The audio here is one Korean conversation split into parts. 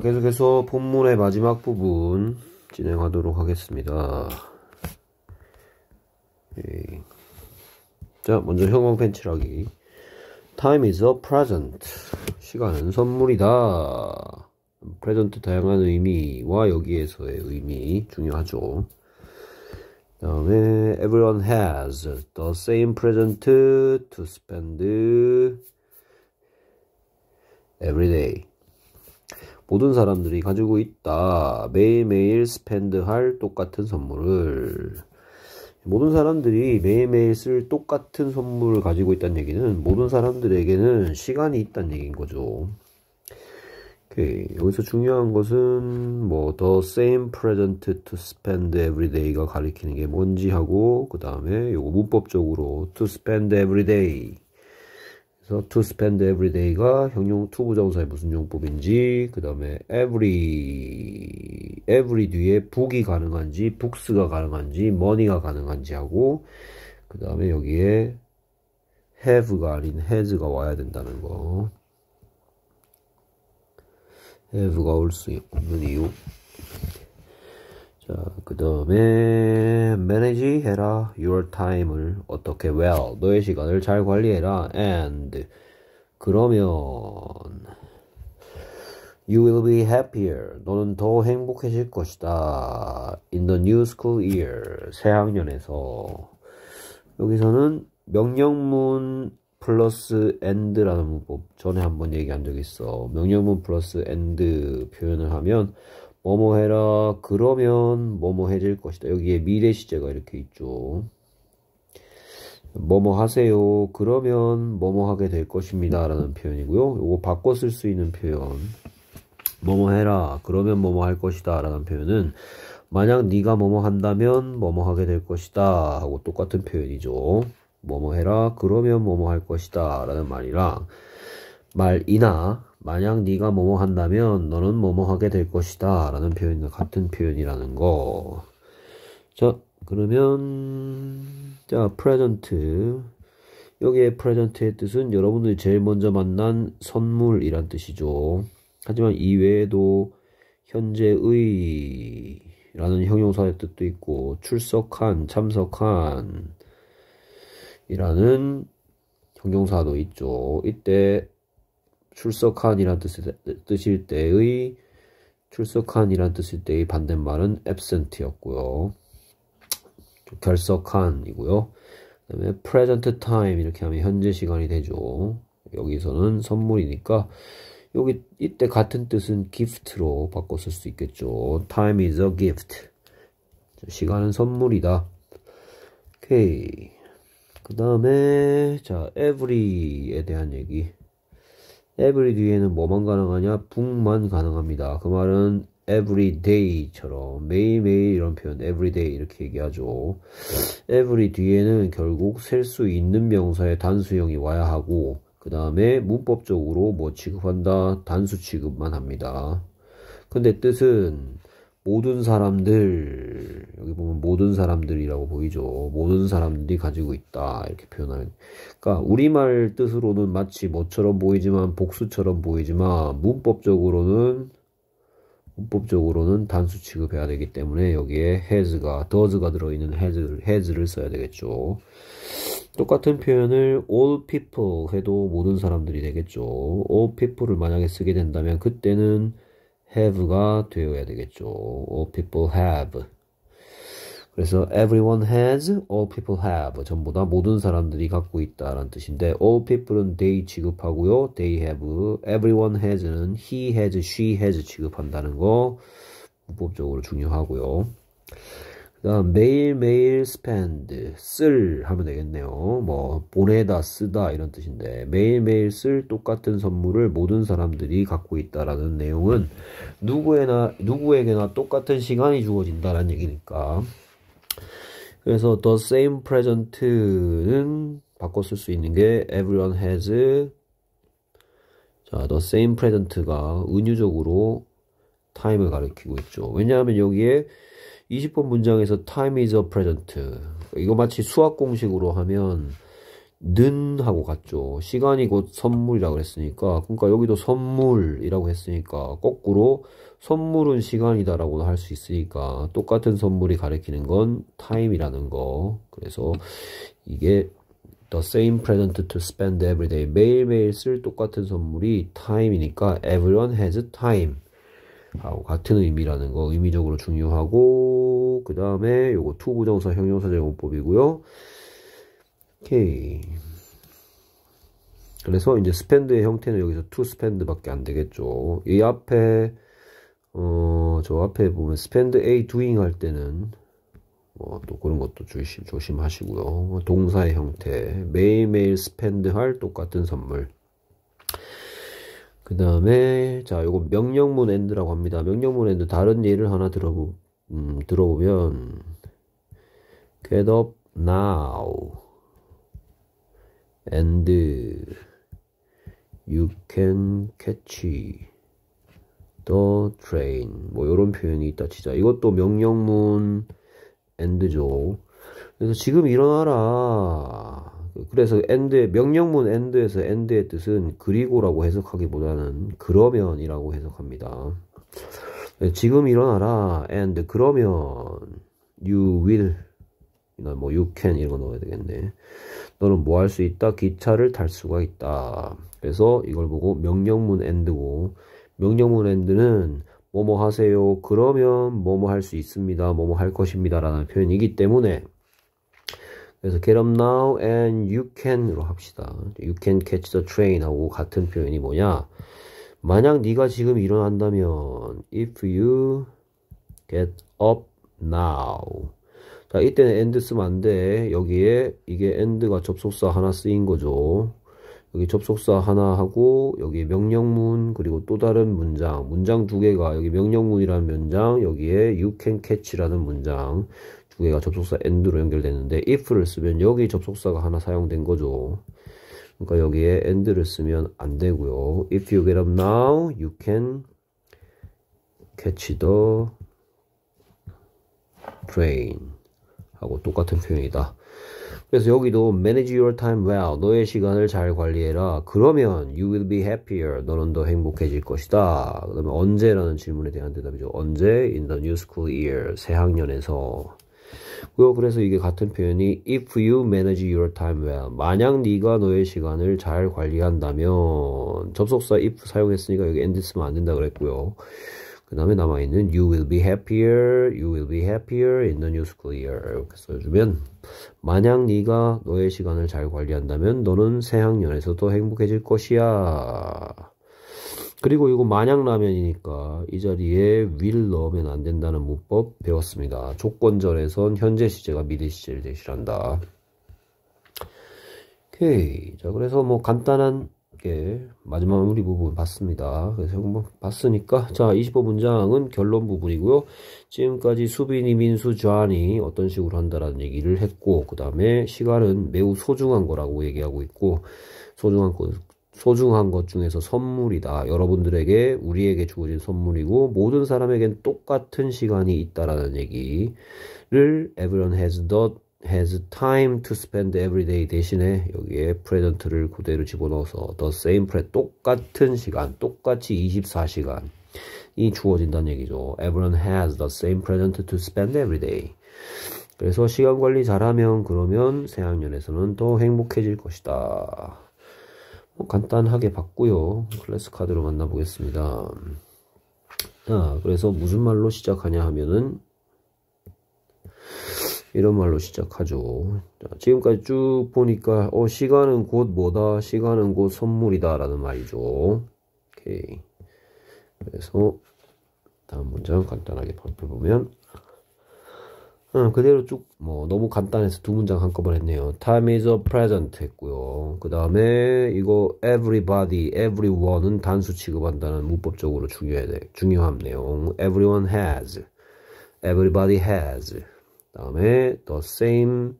계속해서 본문의 마지막 부분 진행하도록 하겠습니다. 자, 먼저 형광 펜칠하기. Time is a present. 시간은 선물이다. present 다양한 의미와 여기에서의 의미 중요하죠. 다음에 everyone has the same present to spend every day. 모든 사람들이 가지고 있다. 매일매일 스펜드할 똑같은 선물을. 모든 사람들이 매일매일 쓸 똑같은 선물을 가지고 있다는 얘기는 모든 사람들에게는 시간이 있다는 얘기인 거죠. 오케이. 여기서 중요한 것은 뭐 the same present to spend every day가 가리키는 게 뭔지 하고 그 다음에 요거 문법적으로 to spend every day 그래서 to spend every day가 형용 to 부정사의 무슨 용법인지 그 다음에 every every 뒤에 book이 가능한지 books가 가능한지 money가 가능한지 하고 그 다음에 여기에 have가 아닌 has가 와야 된다는 거 have가 올수 없는 이유 자그 다음에 다음에 manage 해라 your time을 어떻게 well 너의 시간을 잘 관리해라 and 그러면 you will be happier 너는 더 행복해질 것이다 in the new school year 새 학년에서 여기서는 명령문 플러스 and라는 문법 전에 한번 얘기한 적 있어 명령문 플러스 and 표현을 하면 뭐뭐 해라 그러면 뭐뭐 해질 것이다 여기에 미래 시제가 이렇게 있죠 뭐뭐 하세요 그러면 뭐뭐 하게 될 것입니다 라는 표현이고요 이거 바꿔 쓸 수 있는 표현 뭐뭐 해라 그러면 뭐뭐 할 것이다 라는 표현은 만약 네가 뭐뭐 한다면 뭐뭐 하게 될 것이다 하고 똑같은 표현이죠 뭐뭐 해라 그러면 뭐뭐 할 것이다 라는 말이랑 말이나 만약 네가 뭐뭐 한다면 너는 뭐뭐 하게 될 것이다 라는 표현과 같은 표현이라는 거. 자 그러면 자프레 e 트 여기에 프레 e 트의 뜻은 여러분들이 제일 먼저 만난 선물이란 뜻이죠. 하지만 이외에도 현재의 라는 형용사의 뜻도 있고 출석한 참석한 이라는 형용사도 있죠. 이때 출석한이란 뜻의, 뜻일 때의 출석한이란 뜻일 때의 반대말은 absent였고요. 결석한이고요. 그다음에 present time 이렇게 하면 현재 시간이 되죠. 여기서는 선물이니까 여기 이때 같은 뜻은 gift로 바꿔 쓸수 있겠죠. time is a gift. 시간은 선물이다. 오케이. 그 다음에 자 every에 대한 얘기 every 뒤에는 뭐만 가능하냐? 북만 가능합니다. 그 말은 everyday처럼 매일매일 이런 표현 everyday 이렇게 얘기하죠. every 뒤에는 결국 셀 수 있는 명사의 단수형이 와야 하고 그 다음에 문법적으로 뭐 취급한다? 단수 취급만 합니다. 근데 뜻은 모든 사람들 여기 보면 모든 사람들이라고 보이죠. 모든 사람들이 가지고 있다 이렇게 표현하는. 그러니까 우리말 뜻으로는 마치 뭐처럼 보이지만 복수처럼 보이지만 문법적으로는 문법적으로는 단수 취급해야 되기 때문에 여기에 has가 does가 들어있는 has를, has를 써야 되겠죠. 똑같은 표현을 all people 해도 모든 사람들이 되겠죠. all people을 만약에 쓰게 된다면 그때는 have가 되어야 되겠죠. All people have. 그래서 everyone has, all people have. 전부 다 모든 사람들이 갖고 있다라는 뜻인데 all people은 they 취급하고요. they have. everyone has는 he has, she has 취급한다는 거 문법적으로 중요하고요. 다음 매일매일 spend 쓸 하면 되겠네요 뭐 보내다 쓰다 이런 뜻인데 매일매일 쓸 똑같은 선물을 모든 사람들이 갖고 있다라는 내용은 누구에나 누구에게나 똑같은 시간이 주어진다라는 얘기니까 그래서 the same present는 바꿔 쓸 수 있는 게 everyone has 자 the same present가 은유적으로 time을 가리키고 있죠 왜냐하면 여기에 20번 문장에서 time is a present. 이거 마치 수학 공식으로 하면 는 하고 같죠. 시간이 곧 선물이라고 했으니까 그러니까 여기도 선물이라고 했으니까 거꾸로 선물은 시간이다라고도 할 수 있으니까 똑같은 선물이 가리키는 건 time이라는 거. 그래서 이게 the same present to spend every day 매일매일 쓸 똑같은 선물이 time이니까 everyone has time. 하고 같은 의미라는 거 의미적으로 중요하고 그 다음에 요거 투 o 부정사 형용사 제공법이고요 오케이 그래서 이제 스펜드의 형태는 여기서 투 스펜드 밖에 안 되겠죠 이 앞에 어 저 앞에 보면 스펜드 a doing 할 때는 뭐 또 그런 것도 조심, 조심하시고요 동사의 형태 매일매일 스펜드 할 똑같은 선물 그 다음에 자 요거 명령문 엔드라고 합니다 명령문 엔드 다른 예를 하나 들어보 음, 들어보면 get up now and you can catch the train 뭐 요런 표현이 있다 치자 이것도 명령문 엔드죠 그래서 지금 일어나라 그래서 앤드의 명령문 앤드에서 앤드의 뜻은 그리고라고 해석하기보다는 그러면이라고 해석합니다. 네, 지금 일어나라 and 그러면 you will 뭐 you can 이런 거 넣어야 되겠네. 너는 뭐 할 수 있다? 기차를 탈 수가 있다. 그래서 이걸 보고 명령문 and고 명령문 and는 뭐뭐 하세요. 그러면 뭐뭐 할 수 있습니다. 뭐뭐 할 것입니다. 라는 표현이기 때문에 그래서 get up now and you can으로 합시다. you can catch the train하고 같은 표현이 뭐냐? 만약 네가 지금 일어난다면 if you get up now 자 이때는 and 쓰면 안 돼. 여기에 이게 and가 접속사 하나 쓰인 거죠. 여기 접속사 하나 하고 여기 명령문 그리고 또 다른 문장 문장 두 개가 여기 명령문이라는 문장 여기에 you can catch라는 문장 두 개가 접속사 e n d 로 연결되는데 if를 쓰면 여기 접속사가 하나 사용된 거죠. 그러니까 여기에 e n d 를 쓰면 안 되고요. If you get up now, you can catch the train 하고 똑같은 표현이다. 그래서 여기도 manage your time well. 너의 시간을 잘 관리해라. 그러면 you will be happier. 너는 더 행복해질 것이다. 그다음에 언제라는 질문에 대한 대답이죠. 언제 in the new school year 새 학년에서 그래서 이게 같은 표현이 if you manage your time well 만약 네가 너의 시간을 잘 관리한다면 접속사 if 사용했으니까 여기 end 쓰면 안 된다 그랬고요. 그 다음에 남아있는 you will be happier, you will be happier in the new school year 이렇게 써주면 만약 네가 너의 시간을 잘 관리한다면 너는 새 학년에서도 행복해질 것이야 그리고 이거 만약라면이니까 이 자리에 will 넣으면 안 된다는 문법 배웠습니다. 조건절에선 현재 시제가 미래 시제를 대신한다. 오케이. 자, 그래서 뭐 간단한 게 마지막 우리 부분 봤습니다. 그래서 한번 뭐 봤으니까 자 20번 문장은 결론 부분이고요. 지금까지 수빈이 민수 주좌이 어떤 식으로 한다라는 얘기를 했고 그 다음에 시간은 매우 소중한 거라고 얘기하고 있고 소중한 소중한 것 중에서 선물이다. 여러분들에게 우리에게 주어진 선물이고 모든 사람에겐 똑같은 시간이 있다라는 얘기를 everyone has the has time to spend every day 대신에 여기에 present를 그대로 집어넣어서 the same pre 똑같은 시간, 똑같이 24시간 이 주어진다는 얘기죠. Everyone has the same present to spend every day. 그래서 시간 관리 잘하면 그러면 새학년에서는 더 행복해질 것이다. 뭐 간단하게 봤고요 클래스 카드로 만나보겠습니다 자 아, 그래서 무슨 말로 시작하냐 하면은 이런 말로 시작하죠 자, 지금까지 쭉 보니까 어, 시간은 곧 뭐다 시간은 곧 선물이다 라는 말이죠 오케이 그래서 다음 문장 간단하게 발표보면 응, 그대로 쭉, 뭐, 너무 간단해서 두 문장 한꺼번에 했네요. Time is a present 했고요. 그 다음에, 이거, everybody, everyone은 단수 취급한다는 문법적으로 중요해, 중요한 내용. everyone has, everybody has. 그 다음에, the same,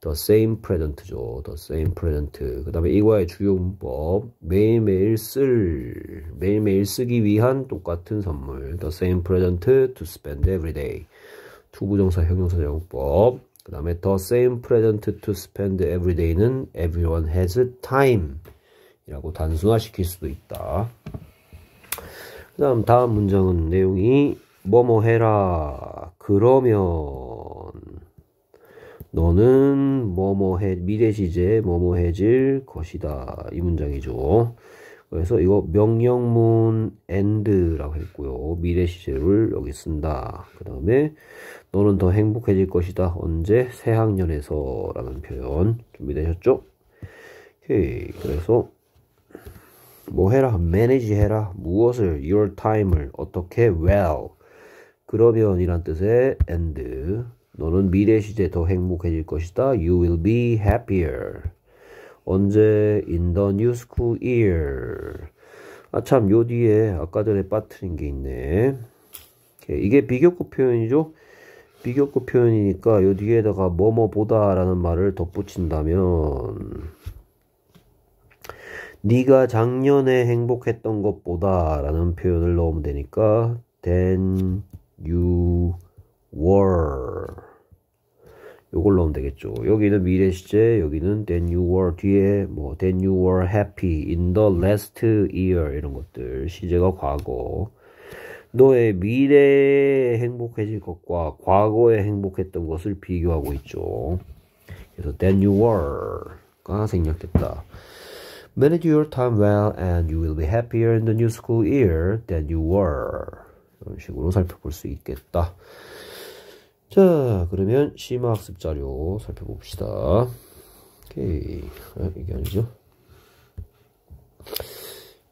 the same present죠. the same present. 그 다음에 이거의 주요 문법. 매일매일 쓸, 매일매일 쓰기 위한 똑같은 선물. the same present to spend every day. 투부정사 형용사 적공법그 다음에 the same present to spend every day는 everyone has time 이라고 단순화시킬 수도 있다 그 다음 다음 문장은 내용이 뭐뭐 해라 그러면 너는 뭐뭐 해 미래 시제 뭐뭐 해질 것이다 이 문장이죠 그래서 이거 명령문 end라고 했고요. 미래 시제를 여기 쓴다. 그 다음에 너는 더 행복해질 것이다. 언제? 새 학년에서 라는 표현 준비되셨죠? 오케이. 그래서 뭐 해라? manage 해라. 무엇을? your time을 어떻게? well. 그러면 이란 뜻의 and 너는 미래 시제 더 행복해질 것이다. You will be happier. 언제 in the new school year 아참 요 뒤에 아까 전에 빠트린 게 있네 이게 비교급 표현이죠 비교급 표현이니까 요 뒤에다가 뭐뭐 보다 라는 말을 덧붙인다면 네가 작년에 행복했던 것보다 라는 표현을 넣으면 되니까 than you were 요걸 넣으면 되겠죠. 여기는 미래 시제, 여기는 then you were 뒤에 뭐 then you were happy in the last year 이런 것들 시제가 과거 너의 미래에 행복해질 것과 과거에 행복했던 것을 비교하고 있죠. 그래서 then you were가 생략됐다. Manage your time well and you will be happier in the new school year than you were. 이런 식으로 살펴볼 수 있겠다. 자 그러면 심화학습 자료 살펴봅시다 오케이 아, 이게 아니죠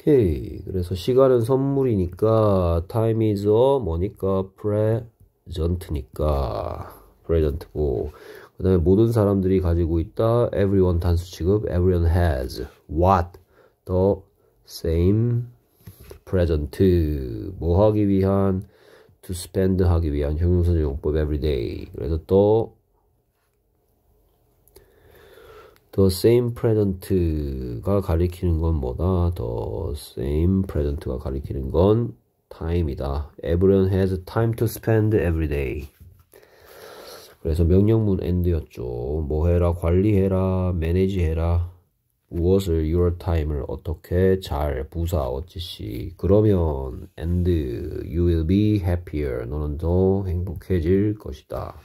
오케이 그래서 시간은 선물이니까 time is a 뭐니까 present니까 present고 그 다음에 모든 사람들이 가지고 있다 everyone 단수 취급 everyone has what the same present 뭐 하기 위한 to spend 하기 위한 형용사 적용법 everyday. 그래서 또 the same present가 가리키는 건 뭐다? the same present가 가리키는 건 time이다. everyone has time to spend every day. 그래서 명령문 end였죠. 뭐해라, 관리해라, manage 해라 무엇을 your time을 어떻게 잘 부사 어찌시 그러면 and you will be happier 너는 더 행복해질 것이다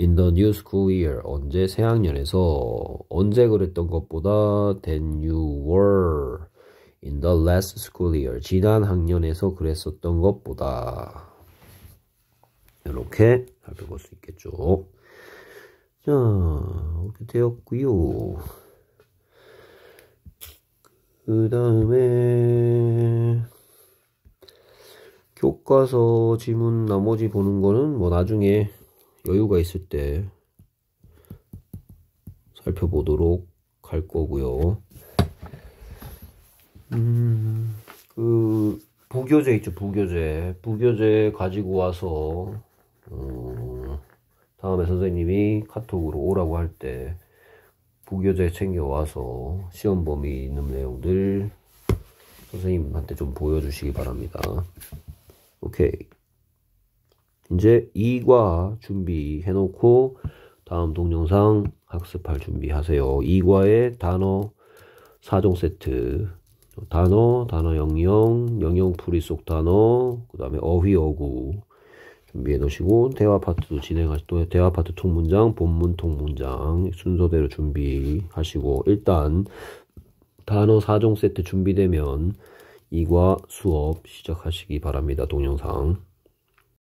in the new school year 언제 새 학년에서 언제 그랬던 것보다 than you were in the last school year 지난 학년에서 그랬었던 것보다 이렇게 살펴볼 수 있겠죠 자 이렇게 되었고요 그 다음에 교과서 지문 나머지 보는 거는 뭐 나중에 여유가 있을 때 살펴보도록 할 거고요. 음, 그 부교재 있죠, 부교재. 부교재 가지고 와서 어, 다음에 선생님이 카톡으로 오라고 할때 부교재 챙겨와서 시험 범위 있는 내용들 선생님한테 좀 보여주시기 바랍니다. 오케이. 이제 2과 준비해놓고 다음 동영상 학습할 준비하세요. 2과의 단어 4종 세트 단어, 단어 영영, 영영 풀이 속 단어, 그 다음에 어휘 어구 준비해 놓으시고 대화 파트도 진행하시고 대화 파트 통문장, 본문 통문장 순서대로 준비하시고 일단 단어 4종 세트 준비되면 이과 수업 시작하시기 바랍니다. 동영상